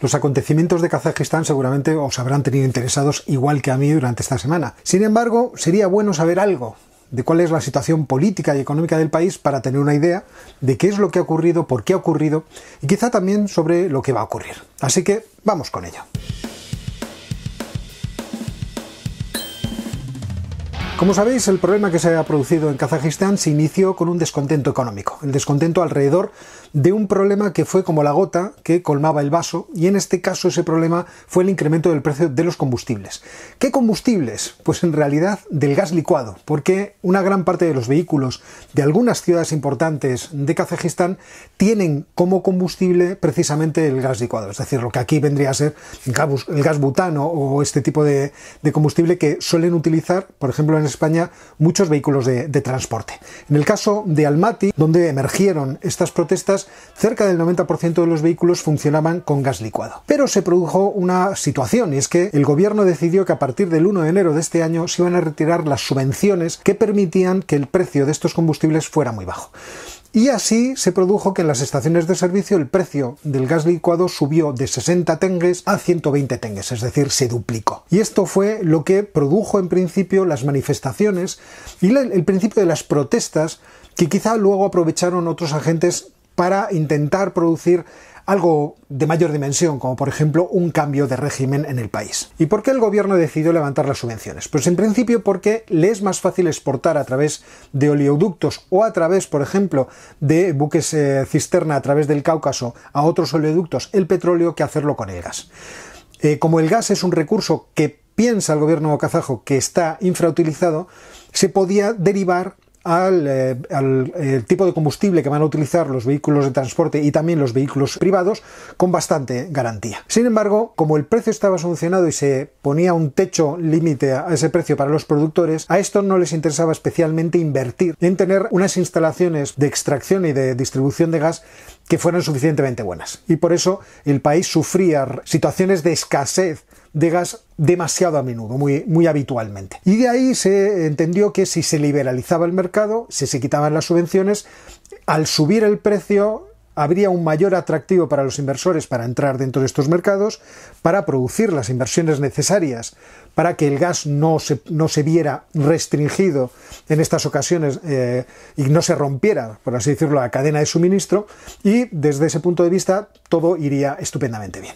Los acontecimientos de Kazajistán seguramente os habrán tenido interesados igual que a mí durante esta semana. Sin embargo, sería bueno saber algo de cuál es la situación política y económica del país para tener una idea de qué es lo que ha ocurrido, por qué ha ocurrido y quizá también sobre lo que va a ocurrir. Así que vamos con ello. Como sabéis, el problema que se ha producido en Kazajistán se inició con un descontento económico, el descontento alrededor de un problema que fue como la gota que colmaba el vaso y en este caso ese problema fue el incremento del precio de los combustibles. ¿Qué combustibles? Pues en realidad del gas licuado, porque una gran parte de los vehículos de algunas ciudades importantes de Kazajistán tienen como combustible precisamente el gas licuado, es decir, lo que aquí vendría a ser el gas butano o este tipo de, combustible que suelen utilizar, por ejemplo en España, muchos vehículos de, de transporte. En el caso de Almaty, donde emergieron estas protestas, cerca del 90% de los vehículos funcionaban con gas licuado. Pero se produjo una situación y es que el gobierno decidió que a partir del 1 de enero de este año se iban a retirar las subvenciones que permitían que el precio de estos combustibles fuera muy bajo. Y así se produjo que en las estaciones de servicio el precio del gas licuado subió de 60 tengues a 120 tengues, es decir, se duplicó. Y esto fue lo que produjo en principio las manifestaciones y el principio de las protestas que quizá luego aprovecharon otros agentes para intentar producir algo de mayor dimensión, como por ejemplo un cambio de régimen en el país. ¿Y por qué el gobierno decidió levantar las subvenciones? Pues en principio porque le es más fácil exportar a través de oleoductos o a través, por ejemplo, de buques eh, cisterna a través del Cáucaso a otros oleoductos el petróleo que hacerlo con el gas. Eh, como el gas es un recurso que piensa el gobierno kazajo que está infrautilizado, se podía derivar al, eh, eh, tipo de combustible que van a utilizar los vehículos de transporte y también los vehículos privados con bastante garantía. Sin embargo, como el precio estaba solucionado y se ponía un techo límite a ese precio para los productores, a esto no les interesaba especialmente invertir en tener unas instalaciones de extracción y de distribución de gas que fueran suficientemente buenas. Y por eso el país sufría situaciones de escasez de gas demasiado a menudo, muy, muy habitualmente. Y de ahí se entendió que si se liberalizaba el mercado, si se quitaban las subvenciones, al subir el precio habría un mayor atractivo para los inversores para entrar dentro de estos mercados, para producir las inversiones necesarias para que el gas no se, no se viera restringido en estas ocasiones eh, y no se rompiera, por así decirlo, la cadena de suministro y desde ese punto de vista todo iría estupendamente bien.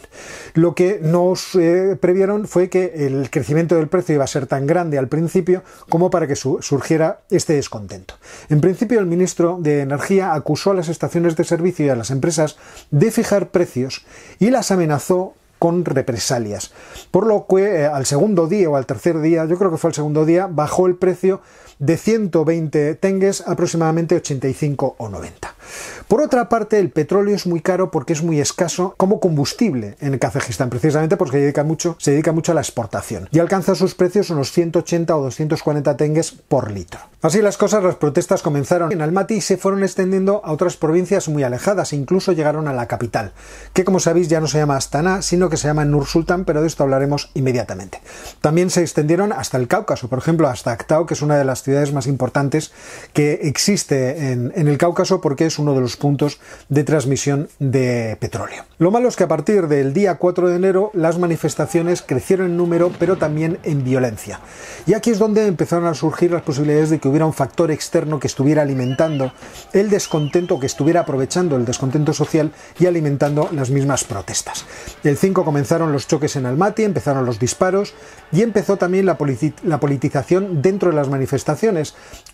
Lo que nos eh, previeron fue que el crecimiento del precio iba a ser tan grande al principio como para que surgiera este descontento. En principio el ministro de Energía acusó a las estaciones de servicio y a las empresas de fijar precios y las amenazó con represalias. Por lo que eh, al segundo día o al tercer día, yo creo que fue el segundo día, bajó el precio de 120 tengues, aproximadamente 85 o 90. Por otra parte, el petróleo es muy caro porque es muy escaso como combustible en Kazajistán, precisamente porque se dedica mucho, se dedica mucho a la exportación y alcanza sus precios unos 180 o 240 tengues por litro. Así las cosas, las protestas comenzaron en Almaty y se fueron extendiendo a otras provincias muy alejadas, e incluso llegaron a la capital, que como sabéis ya no se llama Astana, sino que se llama Nur Sultan, pero de esto hablaremos inmediatamente. También se extendieron hasta el Cáucaso, por ejemplo, hasta Aktau que es una de las ciudades más importantes que existe en, el Cáucaso porque es uno de los puntos de transmisión de petróleo. Lo malo es que a partir del día 4 de enero las manifestaciones crecieron en número pero también en violencia. Y aquí es donde empezaron a surgir las posibilidades de que hubiera un factor externo que estuviera alimentando el descontento, que estuviera aprovechando el descontento social y alimentando las mismas protestas. El 5 comenzaron los choques en Almaty, empezaron los disparos y empezó también la, la politización dentro de las manifestaciones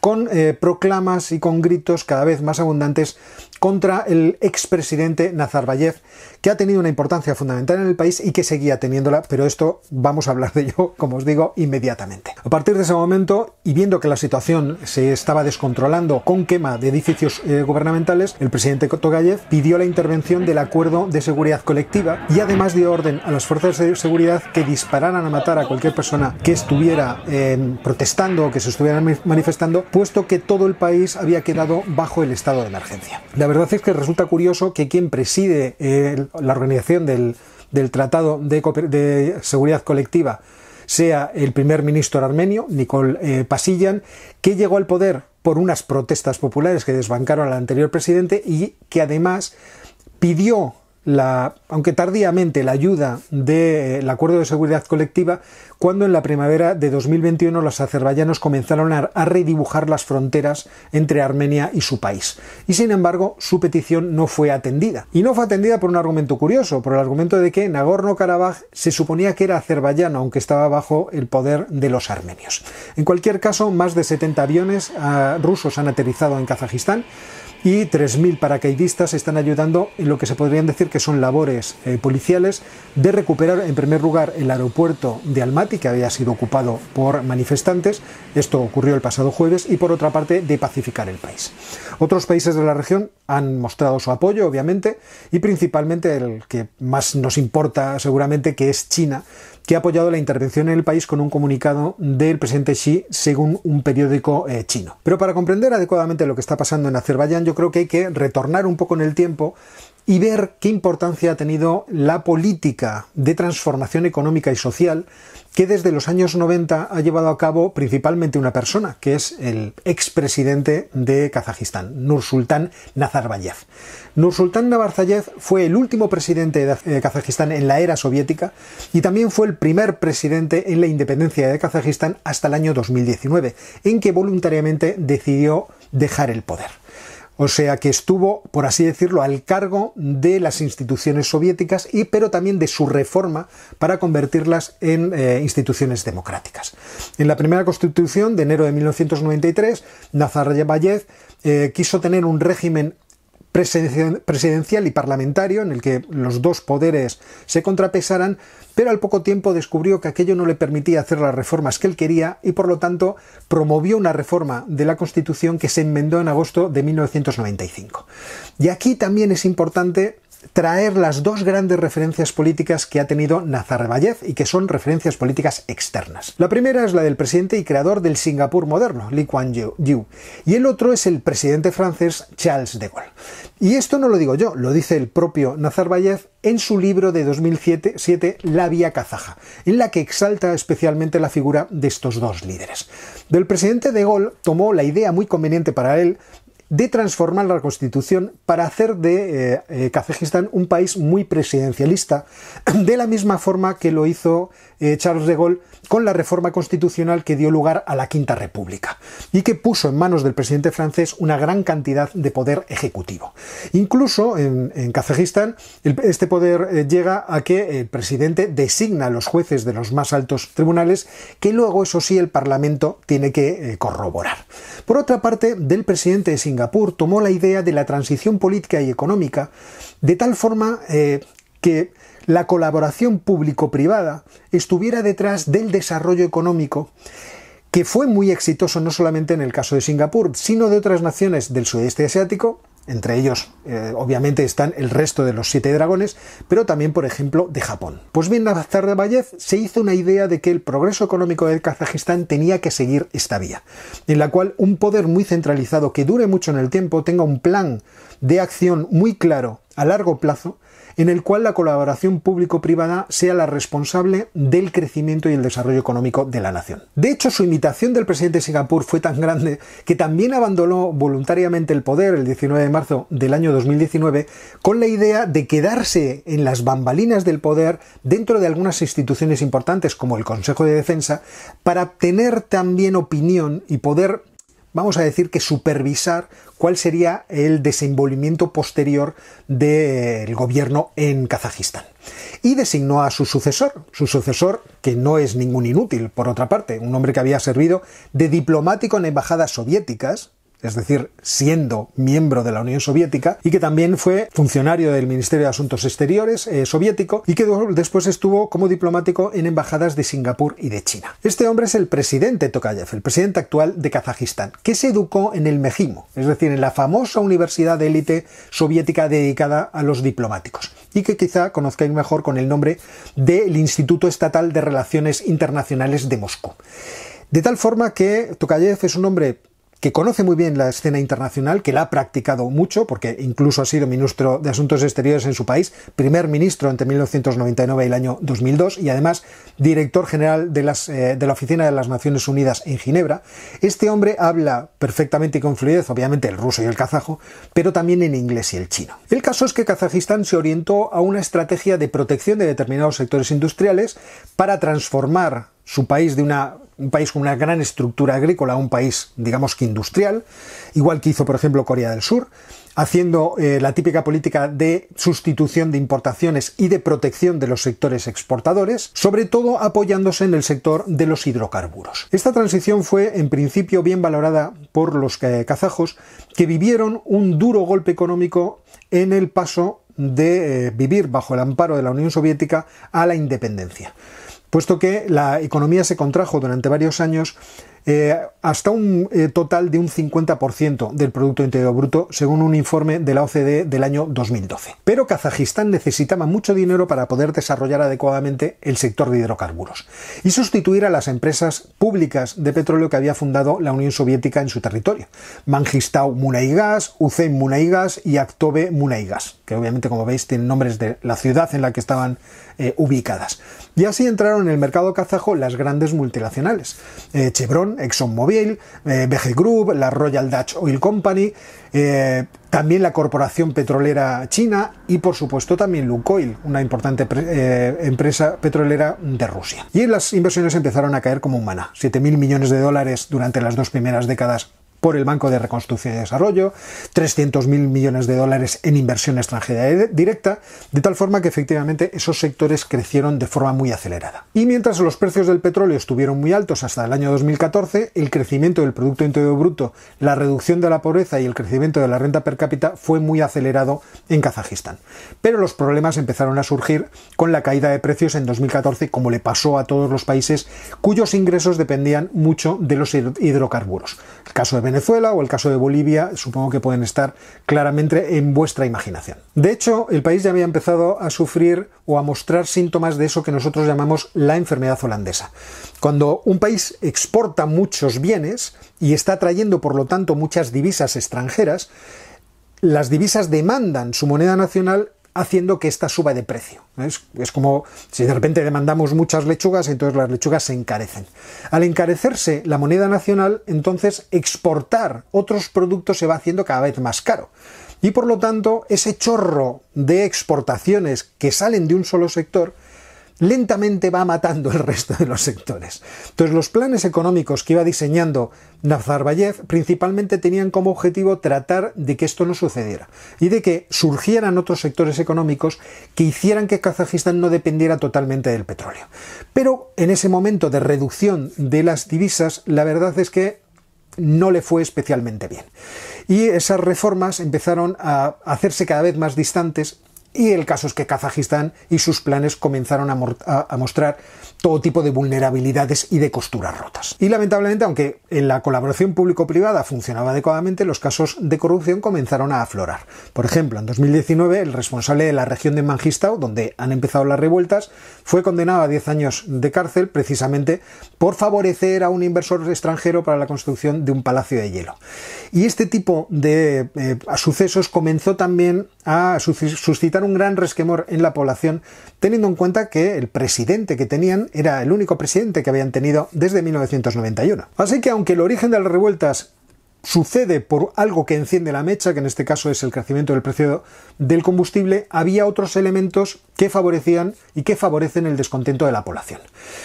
con eh, proclamas y con gritos cada vez más abundantes contra el expresidente Nazarbayev, que ha tenido una importancia fundamental en el país y que seguía teniéndola, pero esto vamos a hablar de ello, como os digo, inmediatamente. A partir de ese momento, y viendo que la situación se estaba descontrolando con quema de edificios eh, gubernamentales, el presidente Kotogayev pidió la intervención del acuerdo de seguridad colectiva y además dio orden a las fuerzas de seguridad que dispararan a matar a cualquier persona que estuviera em, protestando o que se estuviera manifestando, puesto que todo el país había quedado bajo el estado de emergencia verdad es que resulta curioso que quien preside eh, la organización del, Tratado de, Seguridad Colectiva sea el primer ministro armenio, Nikol eh, Pasillan, que llegó al poder por unas protestas populares que desbancaron al anterior presidente y que además pidió la, aunque tardíamente, la ayuda del acuerdo de seguridad colectiva cuando en la primavera de 2021 los azerbaiyanos comenzaron a redibujar las fronteras entre Armenia y su país. Y sin embargo, su petición no fue atendida. Y no fue atendida por un argumento curioso, por el argumento de que Nagorno-Karabaj se suponía que era azerbaiyano, aunque estaba bajo el poder de los armenios. En cualquier caso, más de 70 aviones ah, rusos han aterrizado en Kazajistán y 3.000 paracaidistas están ayudando en lo que se podrían decir que son labores eh, policiales de recuperar en primer lugar el aeropuerto de Almaty, y que había sido ocupado por manifestantes. Esto ocurrió el pasado jueves. Y por otra parte, de pacificar el país. Otros países de la región han mostrado su apoyo, obviamente, y principalmente el que más nos importa seguramente, que es China, que ha apoyado la intervención en el país con un comunicado del presidente Xi según un periódico eh, chino. Pero para comprender adecuadamente lo que está pasando en Azerbaiyán, yo creo que hay que retornar un poco en el tiempo y ver qué importancia ha tenido la política de transformación económica y social que desde los años 90 ha llevado a cabo principalmente una persona, que es el expresidente de Kazajistán, Nursultán Nazarbayev. Nursultán Nazarbayev fue el último presidente de Kazajistán en la era soviética y también fue el primer presidente en la independencia de Kazajistán hasta el año 2019, en que voluntariamente decidió dejar el poder. O sea que estuvo, por así decirlo, al cargo de las instituciones soviéticas y pero también de su reforma para convertirlas en eh, instituciones democráticas. En la primera constitución de enero de 1993, Nazarbayev eh, quiso tener un régimen presidencial y parlamentario, en el que los dos poderes se contrapesaran, pero al poco tiempo descubrió que aquello no le permitía hacer las reformas que él quería y por lo tanto promovió una reforma de la Constitución que se enmendó en agosto de 1995. Y aquí también es importante traer las dos grandes referencias políticas que ha tenido Nazarbayev y que son referencias políticas externas. La primera es la del presidente y creador del Singapur moderno, Lee Kuan Yew, y el otro es el presidente francés Charles de Gaulle. Y esto no lo digo yo, lo dice el propio Nazarbayev en su libro de 2007 La Vía Kazaja, en la que exalta especialmente la figura de estos dos líderes. Del presidente de Gaulle tomó la idea muy conveniente para él de transformar la Constitución para hacer de eh, eh, Kazajistán un país muy presidencialista, de la misma forma que lo hizo eh, Charles de Gaulle con la reforma constitucional que dio lugar a la Quinta República y que puso en manos del presidente francés una gran cantidad de poder ejecutivo. Incluso en, Kazajistán este poder eh, llega a que el presidente designa a los jueces de los más altos tribunales que luego, eso sí, el Parlamento tiene que eh, corroborar. Por otra parte, del presidente de Singapur tomó la idea de la transición política y económica de tal forma que la colaboración público-privada estuviera detrás del desarrollo económico que fue muy exitoso no solamente en el caso de Singapur, sino de otras naciones del sudeste asiático, entre ellos eh, obviamente están el resto de los siete dragones, pero también por ejemplo de Japón. Pues bien, Nazar de Bayez se hizo una idea de que el progreso económico de Kazajistán tenía que seguir esta vía, en la cual un poder muy centralizado que dure mucho en el tiempo tenga un plan de acción muy claro a largo plazo en el cual la colaboración público-privada sea la responsable del crecimiento y el desarrollo económico de la nación. De hecho, su imitación del presidente de Singapur fue tan grande que también abandonó voluntariamente el poder el 19 de marzo del año 2019 con la idea de quedarse en las bambalinas del poder dentro de algunas instituciones importantes como el Consejo de Defensa para tener también opinión y poder vamos a decir que supervisar cuál sería el desenvolvimiento posterior del gobierno en Kazajistán. Y designó a su sucesor, su sucesor que no es ningún inútil, por otra parte, un hombre que había servido de diplomático en embajadas soviéticas, es decir, siendo miembro de la Unión Soviética, y que también fue funcionario del Ministerio de Asuntos Exteriores eh, soviético y que después estuvo como diplomático en embajadas de Singapur y de China. Este hombre es el presidente Tokayev, el presidente actual de Kazajistán, que se educó en el Mejimo, es decir, en la famosa universidad de élite soviética dedicada a los diplomáticos, y que quizá conozcáis mejor con el nombre del Instituto Estatal de Relaciones Internacionales de Moscú. De tal forma que Tokayev es un hombre que conoce muy bien la escena internacional, que la ha practicado mucho, porque incluso ha sido ministro de Asuntos Exteriores en su país, primer ministro entre 1999 y el año 2002, y además director general eh, de, la Oficina de las Naciones Unidas en Ginebra. Este hombre habla perfectamente y con fluidez, obviamente, el ruso y el kazajo, pero también en inglés y el chino. El caso es que Kazajistán se orientó a una estrategia de protección de determinados sectores industriales para transformar su país de un país con una gran estructura agrícola a un país, digamos que industrial, igual que hizo, por ejemplo, Corea del Sur, haciendo eh, la típica política de sustitución de importaciones y de protección de los sectores exportadores, sobre todo apoyándose en el sector de los hidrocarburos. Esta transición fue en principio bien valorada por los eh, kazajos, que vivieron un duro golpe económico en el paso de eh, vivir bajo el amparo de la Unión Soviética a la independencia puesto que la economía se contrajo durante varios años eh, hasta un eh, total de un 50% del Producto Interior Bruto, según un informe de la OCDE del año 2012. Pero Kazajistán necesitaba mucho dinero para poder desarrollar adecuadamente el sector de hidrocarburos y sustituir a las empresas públicas de petróleo que había fundado la Unión Soviética en su territorio. Mangistau Munaigas, Uzein Munaigas y Aktobe Munaigas, que obviamente como veis tienen nombres de la ciudad en la que estaban eh, ubicadas. Y así entraron en el mercado kazajo las grandes multinacionales. Chevron, ExxonMobil, eh, BG Group, la Royal Dutch Oil Company, eh, también la Corporación Petrolera China y por supuesto también Lukoil, una importante eh, empresa petrolera de Rusia. Y las inversiones empezaron a caer como humana, maná, 7.000 millones de dólares durante las dos primeras décadas por el Banco de Reconstrucción y Desarrollo, 300.000 millones de dólares en inversión extranjera directa, de tal forma que efectivamente esos sectores crecieron de forma muy acelerada. Y mientras los precios del petróleo estuvieron muy altos hasta el año 2014, el crecimiento del Producto Interior Bruto, la reducción de la pobreza y el crecimiento de la renta per cápita fue muy acelerado en Kazajistán. Pero los problemas empezaron a surgir con la caída de precios en 2014, como le pasó a todos los países cuyos ingresos dependían mucho de los hidrocarburos. El caso de Venezuela o el caso de Bolivia, supongo que pueden estar claramente en vuestra imaginación. De hecho, el país ya había empezado a sufrir o a mostrar síntomas de eso que nosotros llamamos la enfermedad holandesa. Cuando un país exporta muchos bienes y está trayendo, por lo tanto, muchas divisas extranjeras, las divisas demandan su moneda nacional haciendo que esta suba de precio. Es, es, como si de repente demandamos muchas lechugas, entonces las lechugas se encarecen. Al encarecerse la moneda nacional, entonces exportar otros productos se va haciendo cada vez más caro. Y por lo tanto, ese chorro de exportaciones que salen de un solo sector lentamente va matando el resto de los sectores. Entonces, los planes económicos que iba diseñando Nazarbayev principalmente tenían como objetivo tratar de que esto no sucediera y de que surgieran otros sectores económicos que hicieran que Kazajistán no dependiera totalmente del petróleo. Pero en ese momento de reducción de las divisas, la verdad es que no le fue especialmente bien. Y esas reformas empezaron a hacerse cada vez más distantes y el caso es que Kazajistán y sus planes comenzaron a, mostrar todo tipo de vulnerabilidades y de costuras rotas. Y lamentablemente, aunque en la colaboración público-privada funcionaba adecuadamente, los casos de corrupción comenzaron a aflorar. Por ejemplo, en 2019, el responsable de la región de Mangistau, donde han empezado las revueltas, fue condenado a 10 años de cárcel precisamente por favorecer a un inversor extranjero para la construcción de un palacio de hielo. Y este tipo de eh, sucesos comenzó también a suscitar un gran resquemor en la población, teniendo en cuenta que el presidente que tenían era el único presidente que habían tenido desde 1991. Así que aunque el origen de las revueltas sucede por algo que enciende la mecha, que en este caso es el crecimiento del precio del combustible, había otros elementos que favorecían y que favorecen el descontento de la población.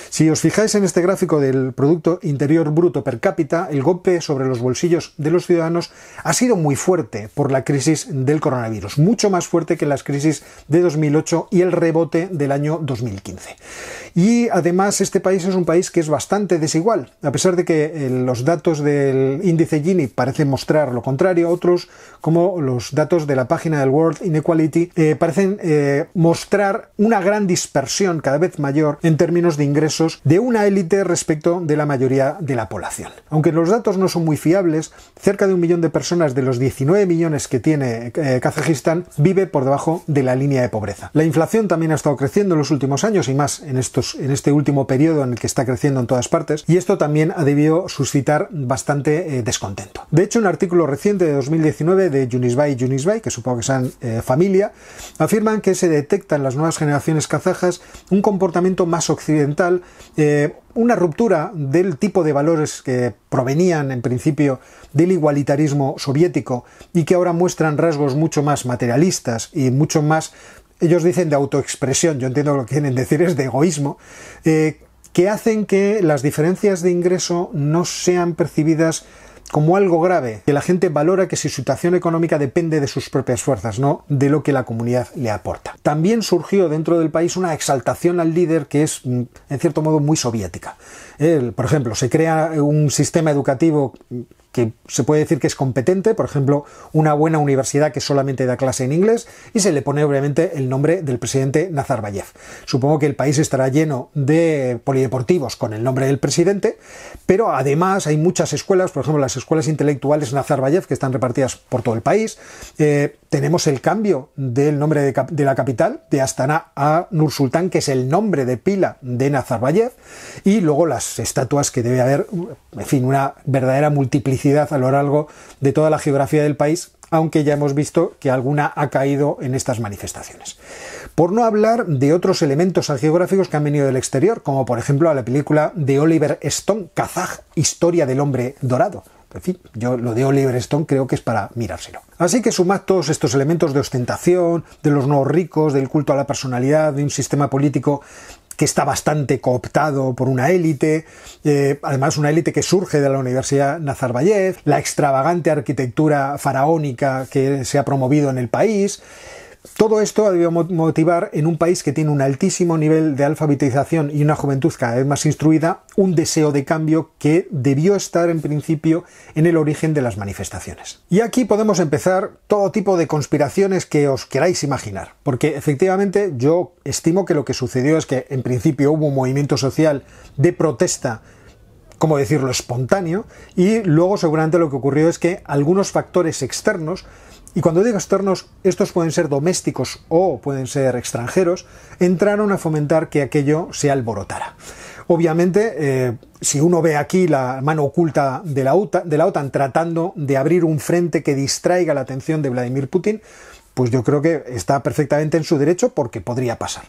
Si os fijáis en este gráfico del Producto Interior Bruto per cápita, el golpe sobre los bolsillos de los ciudadanos ha sido muy fuerte por la crisis del coronavirus, mucho más fuerte que las crisis de 2008 y el rebote del año 2015. Y además este país es un país que es bastante desigual, a pesar de que eh, los datos del índice Gini parecen parece mostrar lo contrario, otros como los datos de la página del World Inequality eh, parecen eh, mostrar una gran dispersión cada vez mayor en términos de ingresos de una élite respecto de la mayoría de la población. Aunque los datos no son muy fiables, cerca de un millón de personas de los 19 millones que tiene eh, Kazajistán vive por debajo de la línea de pobreza. La inflación también ha estado creciendo en los últimos años y más en, estos, en este último periodo en el que está creciendo en todas partes y esto también ha debido suscitar bastante descontento. De hecho, un artículo reciente de 2019 de Yunisbay y Yunisbay, que supongo que sean eh, familia, afirman que se detecta en las nuevas generaciones kazajas un comportamiento más occidental, eh, una ruptura del tipo de valores que provenían en principio del igualitarismo soviético y que ahora muestran rasgos mucho más materialistas y mucho más, ellos dicen de autoexpresión, yo entiendo lo que quieren decir es de egoísmo, eh, que hacen que las diferencias de ingreso no sean percibidas como algo grave, que la gente valora que su situación económica depende de sus propias fuerzas, no de lo que la comunidad le aporta. También surgió dentro del país una exaltación al líder que es, mm, en cierto modo, muy soviética. por ejemplo, se crea un sistema educativo que se puede decir que es competente, por ejemplo, una buena universidad que solamente da clase en inglés, y se le pone obviamente el nombre del presidente Nazarbayev. Supongo que el país estará lleno de polideportivos con el nombre del presidente, pero además hay muchas escuelas, por ejemplo, las escuelas intelectuales Nazarbayev, que están repartidas por todo el país. Eh, tenemos el cambio del nombre de, la capital, de Astana a Nursultán, que es el nombre de pila de Nazarbayev, y luego las estatuas que debe haber, en fin, una verdadera multiplicidad a lo largo de toda la geografía del país, aunque ya hemos visto que alguna ha caído en estas manifestaciones. Por no hablar de otros elementos geográficos que han venido del exterior, como por ejemplo a la película de Oliver Stone, Kazaj, Historia del Hombre Dorado, en fin, yo lo de Oliver Stone creo que es para mirárselo. Así que sumad todos estos elementos de ostentación, de los nuevos ricos, del culto a la personalidad, de un sistema político que está bastante cooptado por una élite, eh, además una élite que surge de la Universidad Nazarbayev, la extravagante arquitectura faraónica que se ha promovido en el país, todo esto ha debido motivar en un país que tiene un altísimo nivel de alfabetización y una juventud cada vez más instruida, un deseo de cambio que debió estar en principio en el origen de las manifestaciones. Y aquí podemos empezar todo tipo de conspiraciones que os queráis imaginar, porque efectivamente yo estimo que lo que sucedió es que en principio hubo un movimiento social de protesta como decirlo, espontáneo, y luego seguramente lo que ocurrió es que algunos factores externos y cuando digo externos, estos pueden ser domésticos o pueden ser extranjeros, entraron a fomentar que aquello se alborotara. Obviamente, eh, si uno ve aquí la mano oculta de la, de la OTAN tratando de abrir un frente que distraiga la atención de Vladimir Putin, pues yo creo que está perfectamente en su derecho porque podría pasar.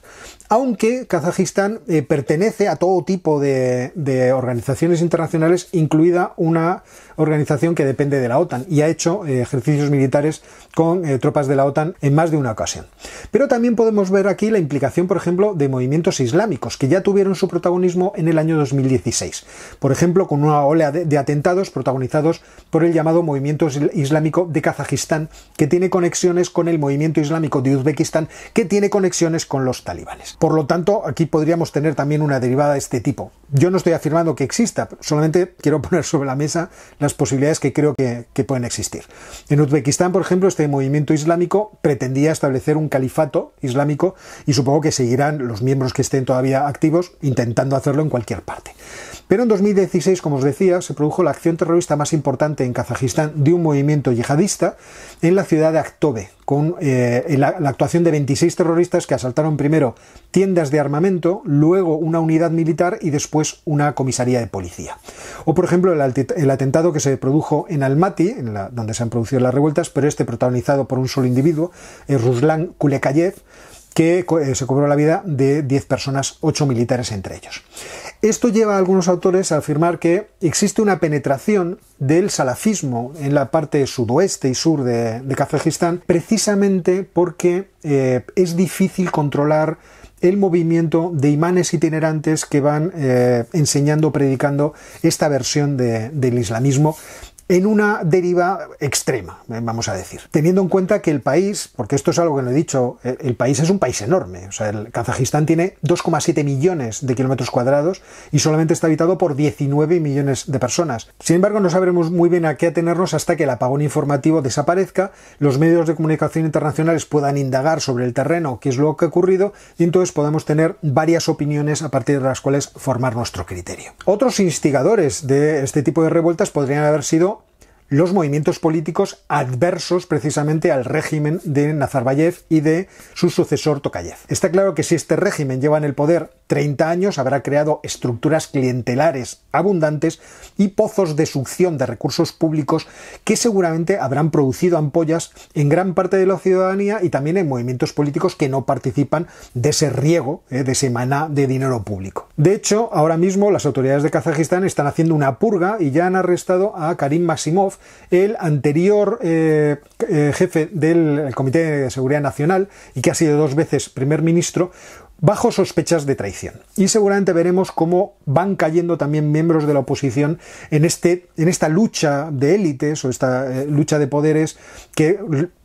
Aunque Kazajistán eh, pertenece a todo tipo de, organizaciones internacionales, incluida una organización que depende de la OTAN y ha hecho eh, ejercicios militares con eh, tropas de la OTAN en más de una ocasión. Pero también podemos ver aquí la implicación, por ejemplo, de movimientos islámicos que ya tuvieron su protagonismo en el año 2016. Por ejemplo, con una ola de atentados protagonizados por el llamado movimiento islámico de Kazajistán, que tiene conexiones con el movimiento islámico de Uzbekistán que tiene conexiones con los talibanes. Por lo tanto, aquí podríamos tener también una derivada de este tipo. Yo no estoy afirmando que exista, solamente quiero poner sobre la mesa las posibilidades que creo que pueden existir. En Uzbekistán, por ejemplo, este movimiento islámico pretendía establecer un califato islámico y supongo que seguirán los miembros que estén todavía activos intentando hacerlo en cualquier parte. Pero en 2016, como os decía, se produjo la acción terrorista más importante en Kazajistán de un movimiento yihadista en la ciudad de Aktobe, con eh, la, actuación de 26 terroristas que asaltaron primero tiendas de armamento, luego una unidad militar y después una comisaría de policía. O por ejemplo el, atentado que se produjo en Almaty, donde se han producido las revueltas, pero este protagonizado por un solo individuo, eh, Ruslan Kulekayev, que eh, se cobró la vida de 10 personas, 8 militares entre ellos. Esto lleva a algunos autores a afirmar que existe una penetración del salafismo en la parte sudoeste y sur de, Kazajistán, precisamente porque eh, es difícil controlar el movimiento de imanes itinerantes que van eh, enseñando, predicando esta versión del islamismo en una deriva extrema, eh, vamos a decir. Teniendo en cuenta que el país, porque esto es algo que no he dicho, eh, el país es un país enorme. O sea, el Kazajistán tiene 2,7 millones de kilómetros cuadrados y solamente está habitado por 19 millones de personas. Sin embargo, no sabremos muy bien a qué atenernos hasta que el apagón informativo desaparezca, los medios de comunicación internacionales puedan indagar sobre el terreno, qué es lo que ha ocurrido, y entonces podamos tener varias opiniones a partir de las cuales formar nuestro criterio. Otros instigadores de este tipo de revueltas podrían haber sido los movimientos políticos adversos precisamente al régimen de Nazarbayev y de su sucesor Tokayev. Está claro que si este régimen lleva en el poder 30 años habrá creado estructuras clientelares abundantes y pozos de succión de recursos públicos que seguramente habrán producido ampollas en gran parte de la ciudadanía y también en movimientos políticos que no participan de ese riego, eh, de ese maná de dinero público. De hecho, ahora mismo las autoridades de Kazajistán están haciendo una purga y ya han arrestado a Karim Maximov, el anterior eh, eh, jefe del Comité de Seguridad Nacional y que ha sido dos veces primer ministro, bajo sospechas de traición. Y seguramente veremos cómo van cayendo también miembros de la oposición en, este, en esta lucha de élites o esta eh, lucha de poderes que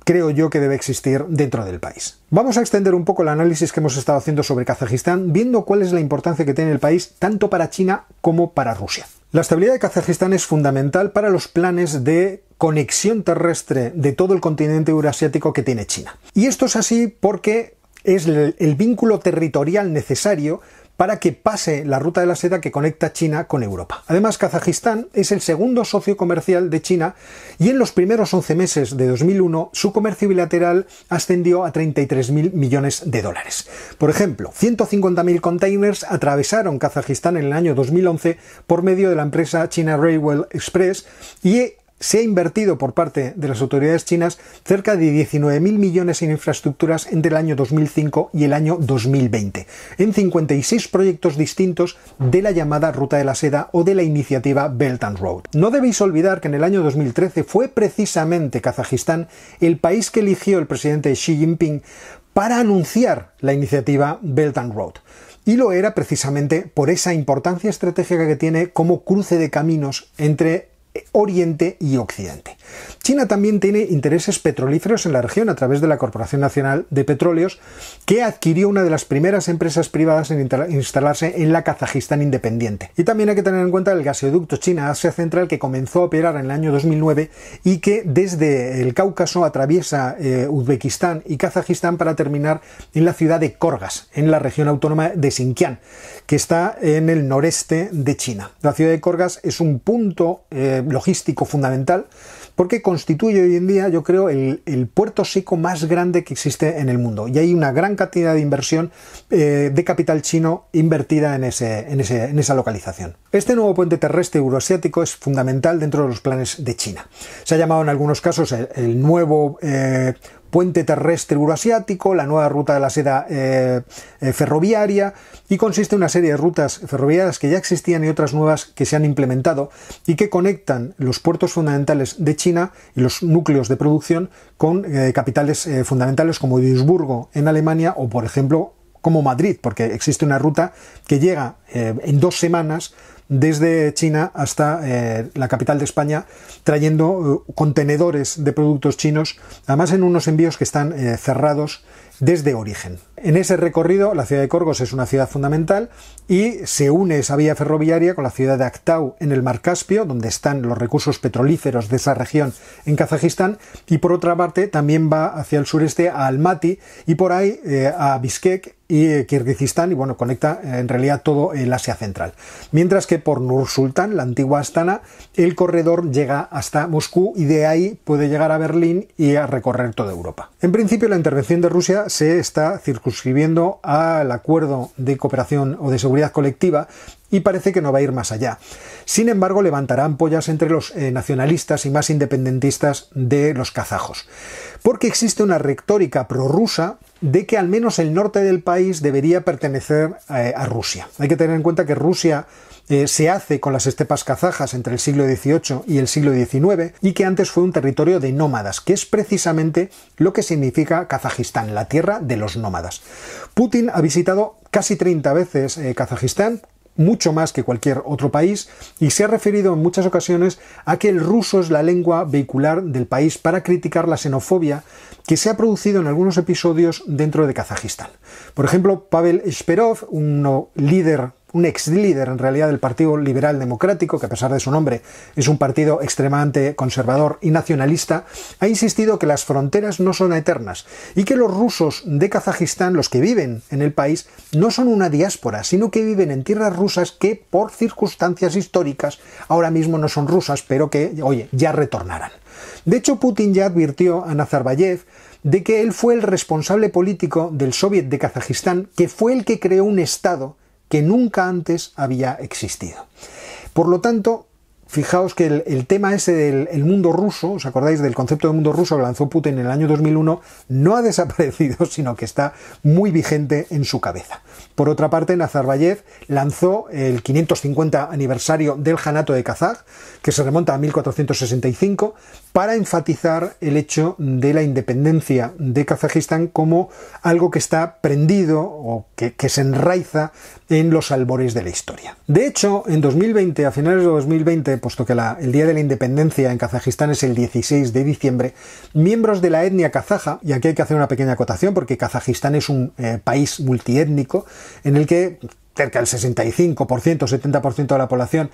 creo yo que debe existir dentro del país. Vamos a extender un poco el análisis que hemos estado haciendo sobre Kazajistán, viendo cuál es la importancia que tiene el país tanto para China como para Rusia. La estabilidad de Kazajistán es fundamental para los planes de conexión terrestre de todo el continente eurasiático que tiene China. Y esto es así porque es el, vínculo territorial necesario para que pase la ruta de la seda que conecta China con Europa. Además, Kazajistán es el segundo socio comercial de China y en los primeros 11 meses de 2001 su comercio bilateral ascendió a 33.000 millones de dólares. Por ejemplo, 150.000 containers atravesaron Kazajistán en el año 2011 por medio de la empresa China Railway Express y se ha invertido por parte de las autoridades chinas cerca de 19.000 millones en infraestructuras entre el año 2005 y el año 2020, en 56 proyectos distintos de la llamada Ruta de la Seda o de la iniciativa Belt and Road. No debéis olvidar que en el año 2013 fue precisamente Kazajistán el país que eligió el presidente Xi Jinping para anunciar la iniciativa Belt and Road. Y lo era precisamente por esa importancia estratégica que tiene como cruce de caminos entre Oriente y Occidente. China también tiene intereses petrolíferos en la región a través de la Corporación Nacional de Petróleos, que adquirió una de las primeras empresas privadas en instalarse en la Kazajistán independiente. Y también hay que tener en cuenta el gasoducto China-Asia Central que comenzó a operar en el año 2009 y que desde el Cáucaso atraviesa eh, Uzbekistán y Kazajistán para terminar en la ciudad de Korgas, en la región autónoma de Xinjiang, que está en el noreste de China. La ciudad de Korgas es un punto eh, logístico fundamental, porque constituye hoy en día, yo creo, el, puerto seco más grande que existe en el mundo. Y hay una gran cantidad de inversión eh, de capital chino invertida en, ese, en, esa localización. Este nuevo puente terrestre euroasiático es fundamental dentro de los planes de China. Se ha llamado en algunos casos el, nuevo eh, puente terrestre euroasiático, la nueva ruta de la seda eh, eh, ferroviaria, y consiste en una serie de rutas ferroviarias que ya existían y otras nuevas que se han implementado y que conectan los puertos fundamentales de China y los núcleos de producción con eh, capitales fundamentales como Duisburgo en Alemania o, por ejemplo, como Madrid, porque existe una ruta que llega en dos semanas desde China hasta eh, la capital de España, trayendo eh, contenedores de productos chinos, además en unos envíos que están eh, cerrados desde origen. En ese recorrido, la ciudad de Korgos es una ciudad fundamental y se une esa vía ferroviaria con la ciudad de Aktau en el Mar Caspio, donde están los recursos petrolíferos de esa región en Kazajistán, y por otra parte también va hacia el sureste a Almaty y por ahí eh, a Bishkek y eh, Kirguistán y bueno, conecta eh, en realidad todo el Asia Central. Mientras que por nur la antigua Astana, el corredor llega hasta Moscú y de ahí puede llegar a Berlín y a recorrer toda Europa. En principio la intervención de Rusia se está circunscribiendo al acuerdo de cooperación o de seguridad colectiva y parece que no va a ir más allá. Sin embargo, levantará ampollas entre los eh, nacionalistas y más independentistas de los kazajos, porque existe una retórica prorrusa de que al menos el norte del país debería pertenecer eh, a Rusia. Hay que tener en cuenta que Rusia eh, se hace con las estepas kazajas entre el siglo XVIII y el siglo XIX y que antes fue un territorio de nómadas, que es precisamente lo que significa Kazajistán, la tierra de los nómadas. Putin ha visitado casi 30 veces eh, Kazajistán, mucho más que cualquier otro país, y se ha referido en muchas ocasiones a que el ruso es la lengua vehicular del país para criticar la xenofobia que se ha producido en algunos episodios dentro de Kazajistán. Por ejemplo, Pavel Esperov un líder un ex líder en realidad del Partido Liberal Democrático, que a pesar de su nombre es un partido extremadamente conservador y nacionalista, ha insistido que las fronteras no son eternas y que los rusos de Kazajistán, los que viven en el país, no son una diáspora, sino que viven en tierras rusas que por circunstancias históricas ahora mismo no son rusas, pero que, oye, ya retornarán. De hecho, Putin ya advirtió a Nazarbayev de que él fue el responsable político del Soviet de Kazajistán, que fue el que creó un Estado que nunca antes había existido. Por lo tanto, Fijaos que el, tema ese del mundo ruso, ¿os acordáis del concepto de mundo ruso que lanzó Putin en el año 2001? No ha desaparecido, sino que está muy vigente en su cabeza. Por otra parte, Nazarbayev lanzó el 550 aniversario del Janato de Kazaj, que se remonta a 1465, para enfatizar el hecho de la independencia de Kazajistán como algo que está prendido o que, que se enraiza en los albores de la historia. De hecho, en 2020, a finales de 2020, puesto que el Día de la Independencia en Kazajistán es el 16 de diciembre, miembros de la etnia kazaja, y aquí hay que hacer una pequeña acotación porque Kazajistán es un eh, país multiétnico en el que cerca del 65%, 70% de la población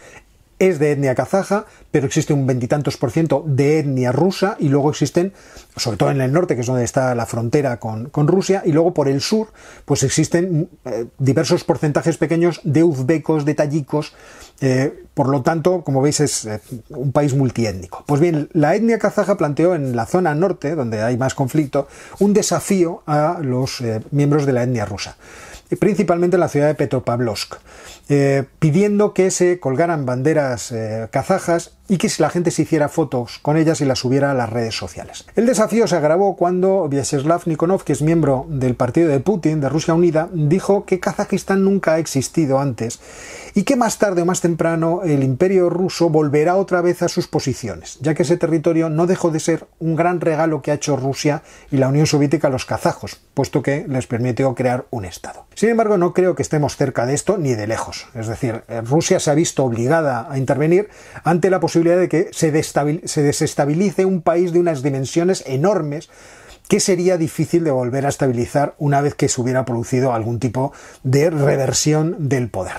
es de etnia kazaja, pero existe un veintitantos por ciento de etnia rusa y luego existen, sobre todo en el norte, que es donde está la frontera con, con Rusia, y luego por el sur, pues existen eh, diversos porcentajes pequeños de uzbecos, de tayikos, eh, por lo tanto, como veis, es eh, un país multiétnico. Pues bien, la etnia kazaja planteó en la zona norte, donde hay más conflicto, un desafío a los miembros de la etnia rusa, principalmente en la ciudad de Petropavlovsk. Eh, pidiendo que se colgaran banderas eh, kazajas y que la gente se hiciera fotos con ellas y las subiera a las redes sociales. El desafío se agravó cuando Vyacheslav Nikonov, que es miembro del partido de Putin, de Rusia Unida, dijo que Kazajistán nunca ha existido antes y que más tarde o más temprano el imperio ruso volverá otra vez a sus posiciones, ya que ese territorio no dejó de ser un gran regalo que ha hecho Rusia y la Unión Soviética a los kazajos, puesto que les permitió crear un Estado. Sin embargo, no creo que estemos cerca de esto ni de lejos. Es decir, eh, Rusia se ha visto obligada a intervenir ante la posibilidad de que se, se desestabilice un país de unas dimensiones enormes que sería difícil de volver a estabilizar una vez que se hubiera producido algún tipo de reversión del poder.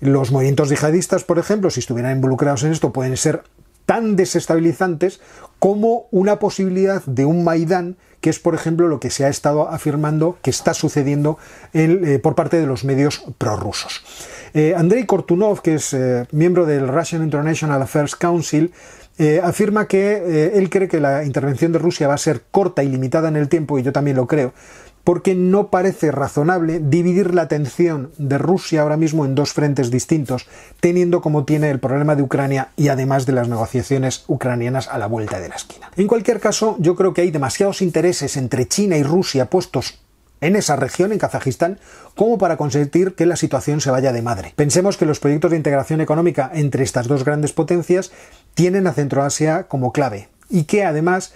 Los movimientos yihadistas, por ejemplo, si estuvieran involucrados en esto, pueden ser tan desestabilizantes como una posibilidad de un Maidán, que es, por ejemplo, lo que se ha estado afirmando que está sucediendo eh, por parte de los medios prorrusos. Eh, Andrei Kortunov, que es eh, miembro del Russian International Affairs Council, afirma que él cree que la intervención de Rusia va a ser corta y limitada en el tiempo, y yo también lo creo, porque no parece razonable dividir la atención de Rusia ahora mismo en dos frentes distintos, teniendo como tiene el problema de Ucrania y además de las negociaciones ucranianas a la vuelta de la esquina. En cualquier caso, yo creo que hay demasiados intereses entre China y Rusia puestos en esa región, en Kazajistán, como para consentir que la situación se vaya de madre. Pensemos que los proyectos de integración económica entre estas dos grandes potencias tienen a Centroasia como clave y que además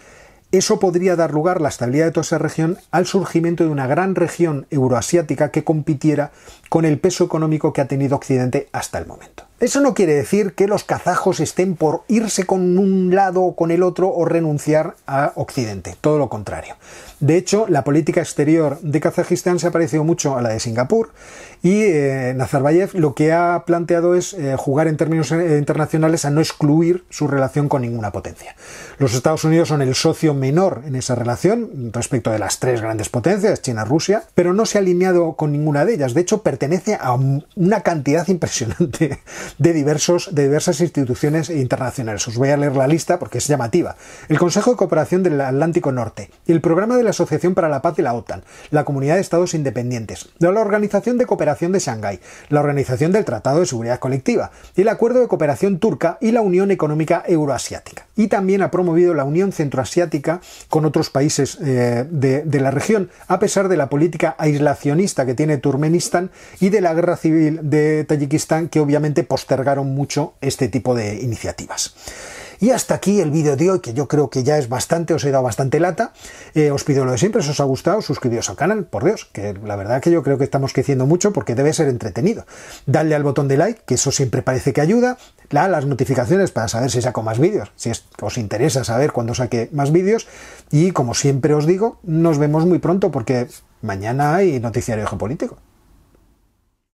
eso podría dar lugar, la estabilidad de toda esa región, al surgimiento de una gran región euroasiática que compitiera con el peso económico que ha tenido Occidente hasta el momento. Eso no quiere decir que los kazajos estén por irse con un lado o con el otro o renunciar a Occidente, todo lo contrario. De hecho, la política exterior de Kazajistán se ha parecido mucho a la de Singapur y eh, Nazarbayev lo que ha planteado es eh, jugar en términos eh, internacionales a no excluir su relación con ninguna potencia. Los Estados Unidos son el socio menor en esa relación respecto de las tres grandes potencias, China, Rusia, pero no se ha alineado con ninguna de ellas. De hecho, pertenece a una cantidad impresionante de, diversos, de diversas instituciones internacionales. Os voy a leer la lista porque es llamativa. El Consejo de Cooperación del Atlántico Norte, el Programa de la Asociación para la Paz y la OTAN, la Comunidad de Estados Independientes, la Organización de Cooperación de Shanghái, la Organización del Tratado de Seguridad Colectiva, el Acuerdo de Cooperación Turca y la Unión Económica Euroasiática. Y también ha promovido la Unión Centroasiática con otros países eh, de, de la región, a pesar de la política aislacionista que tiene Turmenistán y de la guerra civil de Tayikistán, que obviamente postergaron mucho este tipo de iniciativas. Y hasta aquí el vídeo de hoy, que yo creo que ya es bastante, os he dado bastante lata. Eh, os pido lo de siempre, si os ha gustado, suscribíos al canal, por Dios, que la verdad que yo creo que estamos creciendo mucho porque debe ser entretenido. Dadle al botón de like, que eso siempre parece que ayuda. La, las notificaciones para saber si saco más vídeos, si os interesa saber cuándo saque más vídeos. Y como siempre os digo, nos vemos muy pronto porque mañana hay noticiario geopolítico.